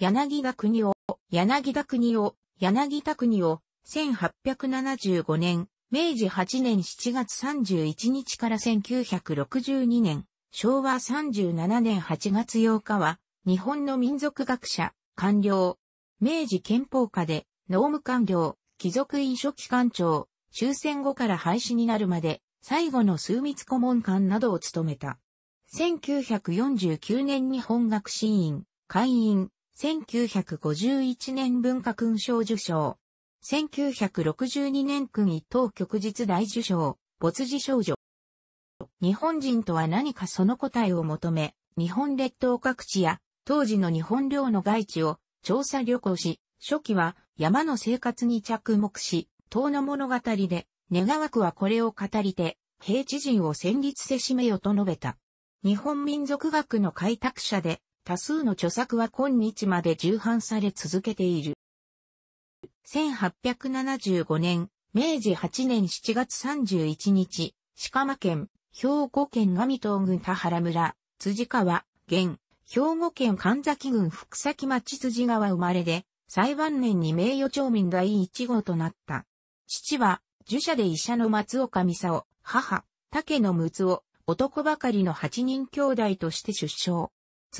柳田国を、柳田国を、柳田国を、1875年、明治8年7月31日から1962年、昭和37年8月8日は、日本の民族学者、官僚、明治憲法下で、農務官僚、貴族飲書官庁、長、終戦後から廃止になるまで、最後の枢密顧問官などを務めた。1949年に本学士院、会員、1951年文化勲章受章。1962年君一等旭日大受章、没事少女。日本人とは何かその答えを求め、日本列島各地や当時の日本領の外地を調査旅行し、初期は山の生活に着目し、遠の物語で、願わくはこれを語りて、平地人を戦慄せしめよと述べた。日本民族学の開拓者で、多数の著作は今日まで重版され続けている。1875年、明治8年7月31日、鹿間県、兵庫県上東郡田原村、辻川、現、兵庫県神崎郡福崎町辻川生まれで、最晩年に名誉町民第一号となった。父は、儒者で医者の松岡美佐母、竹野睦夫、男ばかりの八人兄弟として出生。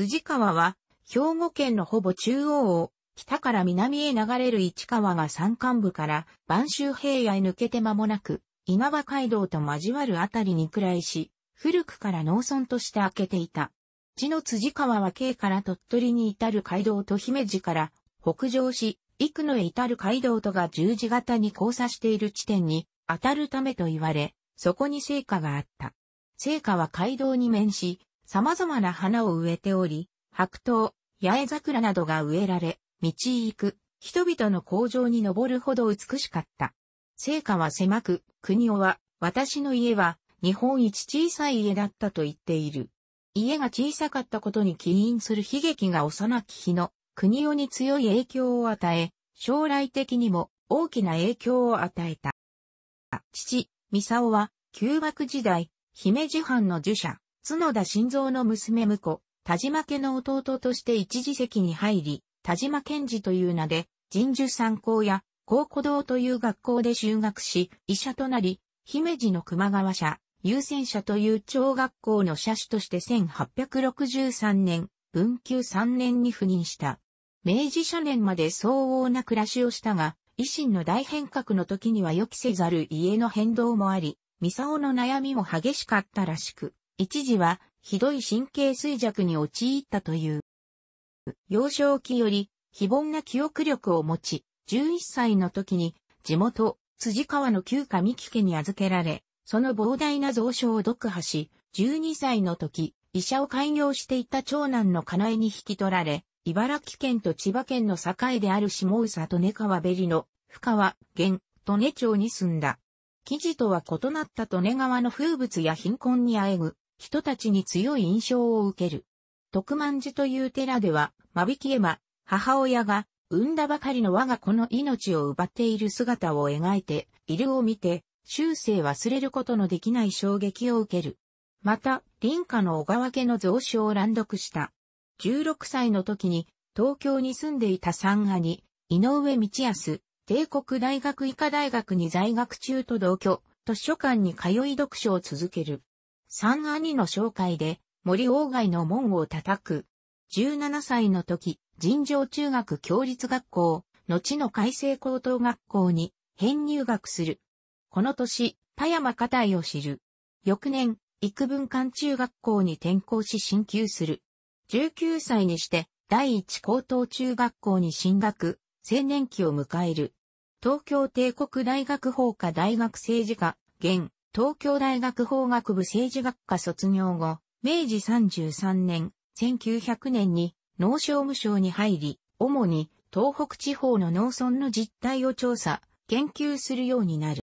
辻川は、兵庫県のほぼ中央を、北から南へ流れる市川が山間部から、晩州平野へ抜けて間もなく、稲葉街道と交わるあたりに位らいし、古くから農村として開けていた。地の辻川は京から鳥取に至る街道と姫路から北上し、幾野へ至る街道とが十字型に交差している地点に当たるためと言われ、そこに聖火があった。聖火は街道に面し、様々な花を植えており、白桃、八重桜などが植えられ、道行く、人々の工場に登るほど美しかった。成果は狭く、国夫は、私の家は、日本一小さい家だったと言っている。家が小さかったことに起因する悲劇が幼き日の国夫に強い影響を与え、将来的にも大きな影響を与えた。父、三サは、旧幕時代、姫路藩の儒者、角田晋三の娘婿、田島家の弟として一時席に入り、田島健治という名で、神樹参考や高古堂という学校で修学し、医者となり、姫路の熊川社、優先社という小学校の社主として1863年、文久3年に赴任した。明治初年まで相応な暮らしをしたが、維新の大変革の時には予期せざる家の変動もあり、三沢の悩みも激しかったらしく、一時はひどい神経衰弱に陥ったという。幼少期より非凡な記憶力を持ち、11歳の時に地元、辻川の旧上木家に預けられ、その膨大な蔵書を読破し、12歳の時、医者を開業していた長男のナエに引き取られ、茨城県と千葉県の境である下宇佐根川べりの深川、源、利根町に住んだ。記事とは異なった利根川の風物や貧困にあえぐ人たちに強い印象を受ける。徳満寺という寺では、間引き絵馬、母親が、産んだばかりの我が子の命を奪っている姿を描いているを見て、終生忘れることのできない衝撃を受ける。また、林家の小川家の蔵書を乱読した。16歳の時に、東京に住んでいた三兄、井上道康、帝国大学医科大学に在学中と同居、図書館に通い読書を続ける。三兄の紹介で森鴎外の門を叩く。17歳の時、尋常中学教立学校、後の改正高等学校に編入学する。この年、田山課題を知る。翌年、幾分間中学校に転校し進級する。19歳にして、第一高等中学校に進学、青年期を迎える。東京帝国大学法科大学政治科、現、東京大学法学部政治学科卒業後、明治33年、1900年に農商務省に入り、主に東北地方の農村の実態を調査、研究するようになる。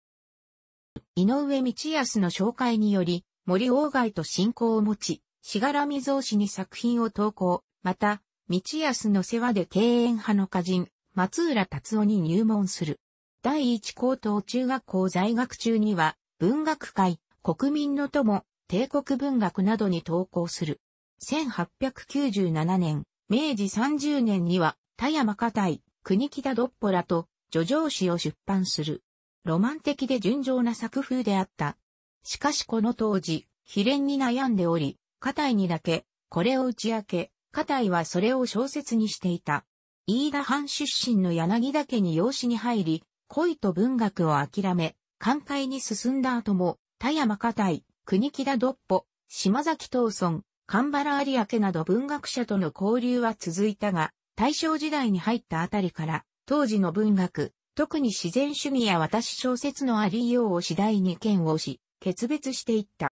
井上道康の紹介により、森鴎外と親交を持ち、しがらみ造紙に作品を投稿、また、道康の世話で庭園派の歌人、松浦達夫に入門する。第一高等中学校在学中には、文学界、国民の友、帝国文学などに投稿する。1897年、明治30年には、田山家隊、国木田ドッポラと、叙情詩を出版する。ロマン的で純情な作風であった。しかしこの当時、秘伝に悩んでおり、家隊にだけ、これを打ち明け、家隊はそれを小説にしていた。飯田藩出身の柳田家に養子に入り、恋と文学を諦め、寛解に進んだ後も、田山家隊、国木田独歩、島崎東村、神原有明など文学者との交流は続いたが、大正時代に入ったあたりから、当時の文学、特に自然主義や私小説のありようを次第に嫌悪し、決別していった。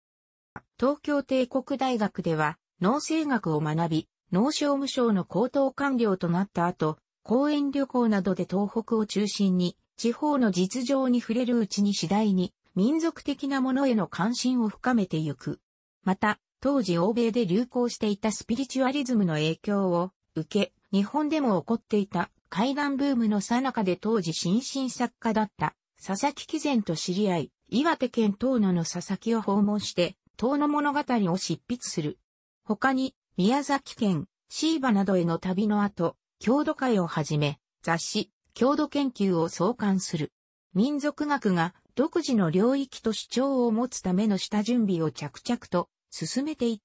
東京帝国大学では、農政学を学び、農商務省の高等官僚となった後、講演旅行などで東北を中心に地方の実情に触れるうちに次第に民族的なものへの関心を深めてゆく。また、当時欧米で流行していたスピリチュアリズムの影響を受け、日本でも起こっていた海岸ブームの最中で当時新進作家だった佐々木貴然と知り合い、岩手県東野の佐々木を訪問して、東野物語を執筆する。他に、宮崎県、椎葉などへの旅の後、郷土会をはじめ、雑誌、郷土研究を創刊する。民族学が独自の領域と主張を持つための下準備を着々と進めていっ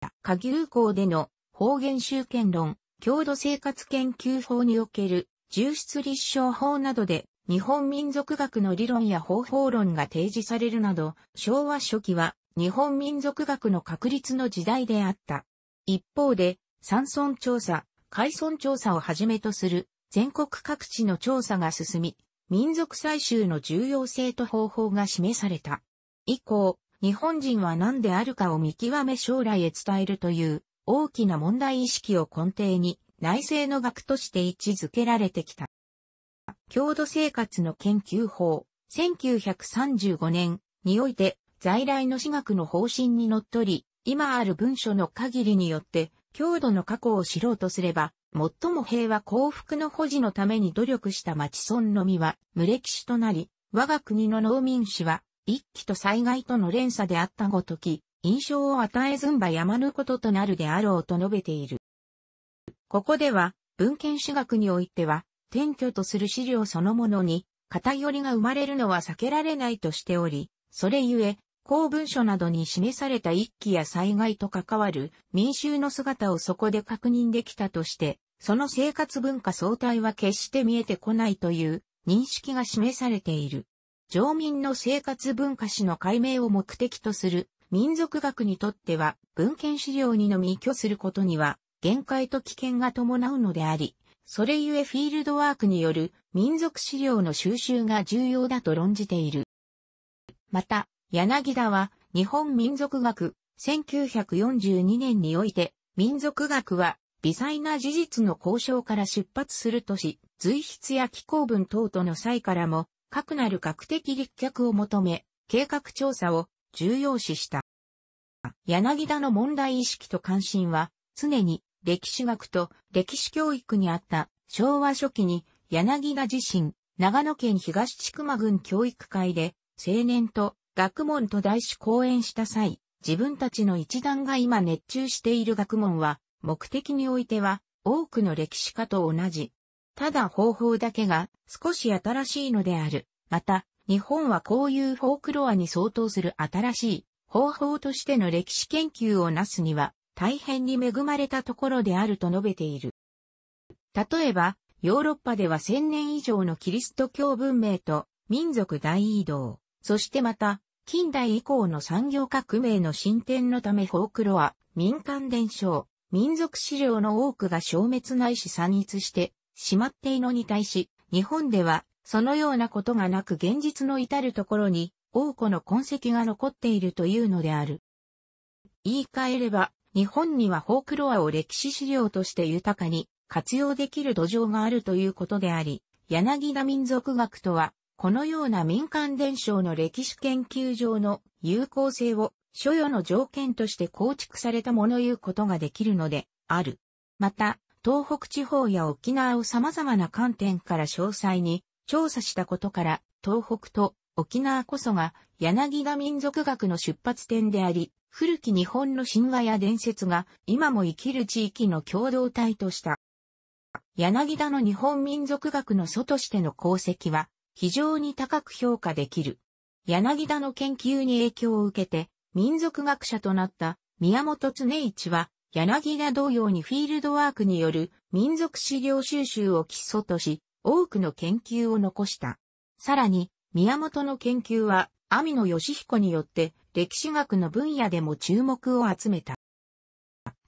た。下流校での方言集権論、郷土生活研究法における重出立証法などで日本民族学の理論や方法論が提示されるなど、昭和初期は日本民族学の確立の時代であった。一方で、山村調査、海村調査をはじめとする全国各地の調査が進み、民族採集の重要性と方法が示された。以降、日本人は何であるかを見極め将来へ伝えるという大きな問題意識を根底に内政の学として位置づけられてきた。郷土生活の研究法、1935年において在来の私学の方針にのっとり、今ある文書の限りによって、郷土の過去を知ろうとすれば、最も平和幸福の保持のために努力した町村のみは無歴史となり、我が国の農民史は、一期と災害との連鎖であったごとき、印象を与えずんば山ぬこととなるであろうと述べている。ここでは、文献史学においては、転居とする資料そのものに、偏りが生まれるのは避けられないとしており、それゆえ、公文書などに示された一揆や災害と関わる民衆の姿をそこで確認できたとして、その生活文化相対は決して見えてこないという認識が示されている。常民の生活文化史の解明を目的とする民族学にとっては文献資料にのみ居することには限界と危険が伴うのであり、それゆえフィールドワークによる民族資料の収集が重要だと論じている。また、柳田は日本民族学1942年において民族学は微細な事実の交渉から出発するとし、随筆や気候文等々の際からも、核なる学的立脚を求め、計画調査を重要視した。柳田の問題意識と関心は、常に歴史学と歴史教育にあった昭和初期に柳田自身、長野県東千曲郡教育会で青年と学問と題し講演した際、自分たちの一団が今熱中している学問は目的においては、多くの歴史家と同じ。ただ方法だけが少し新しいのである。また、日本はこういうフォークロアに相当する新しい方法としての歴史研究をなすには大変に恵まれたところであると述べている。例えば、ヨーロッパでは1000年以上のキリスト教文明と民族大移動、そしてまた、近代以降の産業革命の進展のためフォークロア、民間伝承、民族資料の多くが消滅ないし散逸してしまっていのに対し、日本ではそのようなことがなく現実の至るところに多くの痕跡が残っているというのである。言い換えれば、日本にはフォークロアを歴史資料として豊かに活用できる土壌があるということであり、柳田民族学とは、このような民間伝承の歴史研究上の有効性を所与の条件として構築されたもの言うことができるのである。また、東北地方や沖縄を様々な観点から詳細に調査したことから、東北と沖縄こそが柳田民族学の出発点であり、古き日本の神話や伝説が今も生きる地域の共同体とした。柳田の日本民族学の祖としての功績は非常に高く評価できる。柳田の研究に影響を受けて、民族学者となった宮本常一は、柳田同様にフィールドワークによる民族資料収集を基礎とし、多くの研究を残した。さらに、宮本の研究は、網野義彦によって歴史学の分野でも注目を集めた。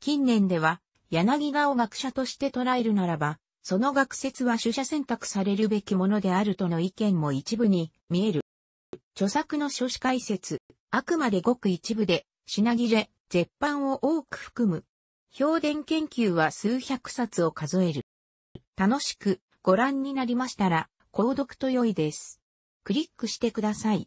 近年では、柳田を学者として捉えるならば、その学説は取捨選択されるべきものであるとの意見も一部に見える。著作の書士解説、あくまでごく一部で、品切れ、絶版を多く含む。表伝研究は数百冊を数える。楽しくご覧になりましたら、購読と良いです。クリックしてください。